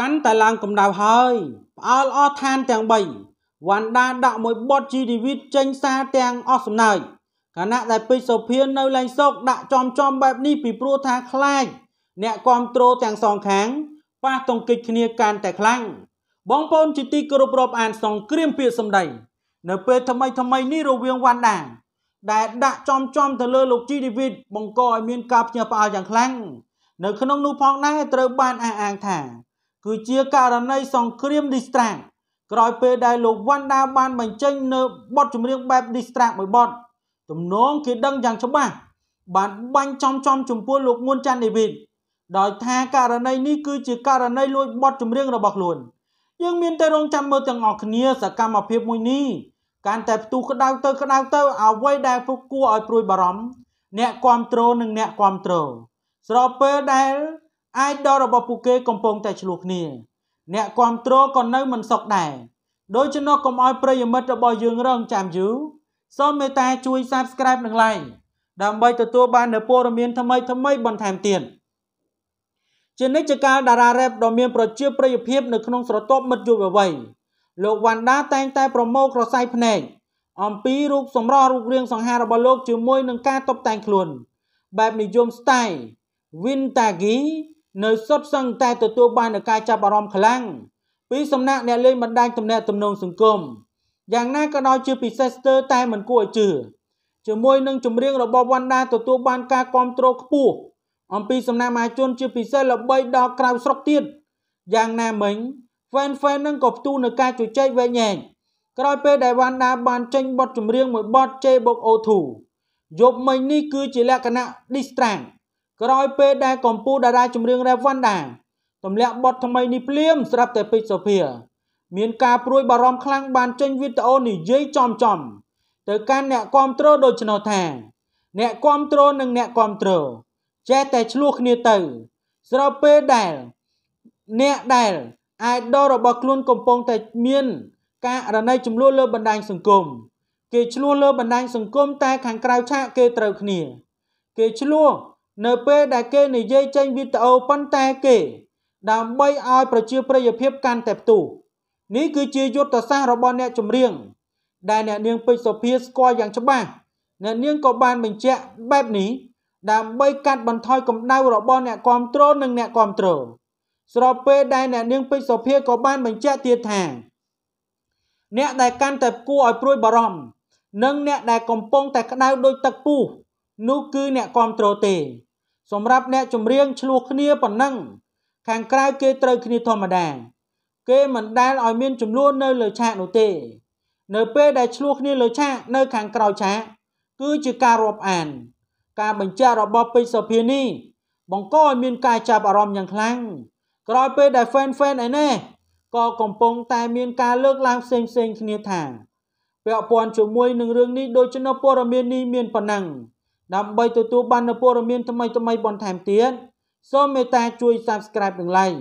កាន់តែឡើងកម្ដៅហើយផ្អើលអស់ឋានទាំង3វ៉ាន់ដាដាក់មួយបត់ជីនីវិតចេញសារទាំងអស់សំណើចខណៈដែលពេជ្រសុភានៅលែងសោកដាក់ចំចំបែបនេះពីព្រោះថាខ្លាចអ្នកគ្រប់គ្រងទាំងសងខាងប៉ះទង្គិចគ្នាកាន់តែខ្លាំងបងប្អូនជាទីគោរពរាប់អានសង្គ្រាមពាក្យសម្ដីនៅពេលថ្មីថ្មីនេះរវាងវ៉ាន់ដាដែលដាក់ចំចំទៅលើ លោកជីនីវិតបង្កឲ្យមានការភ្ញាក់ផ្អើលយ៉ាងខ្លាំងនៅក្នុងនោះផងដែរត្រូវបានអះអាងថាគឺជាករណីសង្គ្រាមឌីស្ត្រាំងក្រោយពេលដែលលោកវ៉ាន់ដាបានបញ្ចេញនៅបទចម្រៀងបែបឌីស្ត្រាំងមួយបទទំនងគេដឹងយ៉ាងច្បាស់បានបាញ់ចំចំចំពោះលោកងួនច័ន្ទនីវិនដោយថាករណីនេះគឺជាករណីលួចបទចម្រៀងរបស់ខ្លួនយើងមានតែរងចាំមើលទាំងអស់គ្នាសកម្មភាពមួយនេះកាន់តែផ្ទុះក្តៅទៅក្តៅទៅអ្វីដែលពុកគួរឲ្យព្រួយបារម្ភអ្នកគ្រប់គ្រងនិងអ្នកគ្រប់គ្រងស្របពេលដែលអាយដលរបស់ពួកគេកំពុងតែឆ្លោះគ្នា អ្នកគ្រប់គ្រងក៏នៅមិនសុខដែរដូច្នោះកុំឲ្យប្រិយមិត្តរបស់យើងរងចាំយូរសូមមេត្តាជួយ Subscribe និង Like ដើម្បីទទួលបាននូវព័ត៌មានថ្មីថ្មីបន្ថែមទៀតជានិច្ចកាលតារារ៉េបដ៏មានប្រជាប្រិយភាពនៅក្នុងស្រទាប់មិត្តយុវវ័យលោកវ៉ាន់ដាតែងតែប្រមូលក្រសែភ្នែកអំពីរូបសម្រស់រូបរាងសង្ហារបស់លោកជាមួយនឹងការតុបតែងខ្លួនបែបនិយមស្ទាយ Vintage នៅសុទ្ធសឹងតែទទួលបាននូវការចាប់អារម្មណ៍ខ្លាំងពីសំណាក់អ្នកលេងបណ្ដាញទំនាក់ទំនងសង្គមយ៉ាងណាក៏ដោយជាពិសេសស្ទើរតែមិនគួរឲ្យជឿជាមួយនឹងចម្រៀងរបស់វណ្ណដាទទួលបានការគ្រប់គ្រងខ្ពស់អំពីសំណាក់មហាជនជាពិសេសល្បីដល់ក្រៅស្រុកទៀតយ៉ាងណាមិញ fan fan នឹងក៏ផ្ទុះនឹងការជជែកវែងញែកក្រោយពេលដែលវណ្ណដាបានចេញបទចម្រៀងមួយបទ J Book O2 យប់មិញនេះគឺជាលក្ខណៈ distract ក្រោយពេលដែលកម្ពុជាតារាចម្រៀងរ៉េបវ៉ាន់ដាទម្លាក់បទថ្មីនេះភ្លាមស្រាប់តែពេជ្រសុភា មាន ការព្រួយបារម្ភខ្លាំងបានចេញវីដេអូនិយាយចំចំ ទៅកាន់អ្នកគ្រប់គ្រងដូចនោះថា អ្នកគ្រប់គ្រងនិងអ្នកគ្រប់គ្រងចេះតែឆ្លោះគ្នាទៅស្របពេលដែល អ្នកដែលអាយដលរបស់ខ្លួនកំពុងតែមានការរណីចំនួនលើបណ្ដាញសង្គមគេឆ្លោះលើបណ្ដាញសង្គមតែខាងក្រៅឆាកគេត្រូវគ្នា គេឆ្លោះនៅពេលដែលគេនិយាយចេញវីដេអូប៉ុន្តែគេ ដើម្បីឲ្យប្រជាប្រិយភាពកាន់តែផ្ទុះនេះគឺជាយុទ្ធសាស្ត្ររបស់អ្នកចម្រៀងដែលអ្នកនាងពេជ្រសុភាស្គាល់យ៉ាងច្បាស់អ្នកនាងក៏បានបញ្ជាក់បែបនេះដើម្បីកាត់បន្ថយកម្ដៅរបស់អ្នកគ្រប់គ្រងនិងអ្នកគ្រប់គ្រងស្របពេលដែលអ្នកនាងពេជ្រសុភាក៏បានបញ្ជាក់ទៀតថា អ្នកដែលកាន់តែគួរឲ្យព្រួយបារម្ភនិង អ្នកដែលកំពុង តែក្តៅដោយទឹកពុះនោះគឺអ្នកគ្រប់គ្រងទេ សម្រាប់អ្នកចម្រៀងឆ្លោះគ្នាប៉ុណ្ណឹងខាងក្រៅគេត្រូវគ្នាធម្មតាគេមិនដែលឲ្យមានចំនួននៅលើឆាកនោះទេ នៅពេលដែលឆ្លោះគ្នាលើឆាកនៅខាងក្រៅឆាកគឺជាការរាប់អានការបញ្ជារបស់ពេជ្រសុភានីបង្កឲ្យមានការចាប់អារម្មណ៍យ៉ាងខ្លាំងក្រោយពេលដែល fan fan ឯនេះក៏កំពុងតែមានការលើកឡើងផ្សេងផ្សេងគ្នាថាពាក់ព័ន្ធជាមួយនឹងរឿងនេះដូចជានៅព័ត៌មាននេះមានប៉ុណ្ណឹងដើម្បីទទួលបាននូវព័ត៌មានថ្មីៗបន្ថែមទៀតសូមមេត្តាជួយ Subscribe និង Like